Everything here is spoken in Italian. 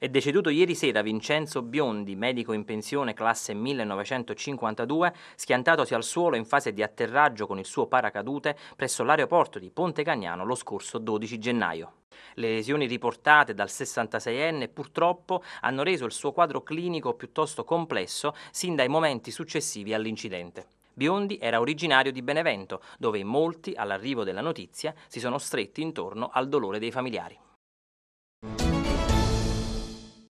È deceduto ieri sera Vincenzo Biondi, medico in pensione classe 1952, schiantatosi al suolo in fase di atterraggio con il suo paracadute presso l'aeroporto di Ponte Cagnano lo scorso 12 gennaio. Le lesioni riportate dal 66enne purtroppo hanno reso il suo quadro clinico piuttosto complesso sin dai momenti successivi all'incidente. Biondi era originario di Benevento, dove in molti, all'arrivo della notizia, si sono stretti intorno al dolore dei familiari.